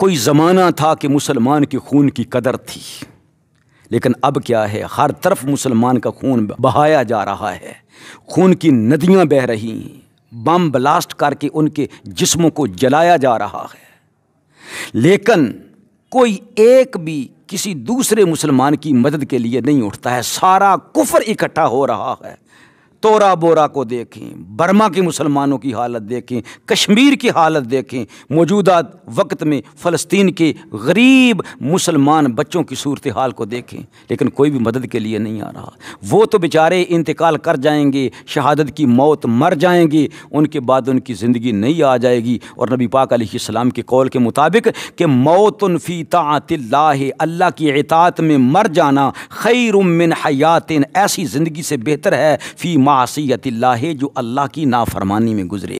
कोई ज़माना था कि मुसलमान के खून की कदर थी लेकिन अब क्या है हर तरफ मुसलमान का खून बहाया जा रहा है खून की नदियाँ बह रही हैं बम ब्लास्ट करके उनके जिस्मों को जलाया जा रहा है लेकिन कोई एक भी किसी दूसरे मुसलमान की मदद के लिए नहीं उठता है सारा कुफर इकट्ठा हो रहा है तोरा बोरा को देखें बर्मा के मुसलमानों की हालत देखें कश्मीर की हालत देखें मौजूदा वक्त में फ़लस्तीन के गरीब मुसलमान बच्चों की सूरत हाल को देखें लेकिन कोई भी मदद के लिए नहीं आ रहा वो तो बेचारे इंतकाल कर जाएंगे शहादत की मौत मर जाएंगे उनके बाद उनकी ज़िंदगी नहीं आ जाएगी और नबी पाक आसमाम के कौल के मुताबिक कि मौत फ़ी तातिल्ला अल्लाह की एतात में मर जाना खैर मिन हयातिन ऐसी ज़िंदगी से बेहतर है फ़ी है जो अल्लाह की नाफरमानी में गुजरे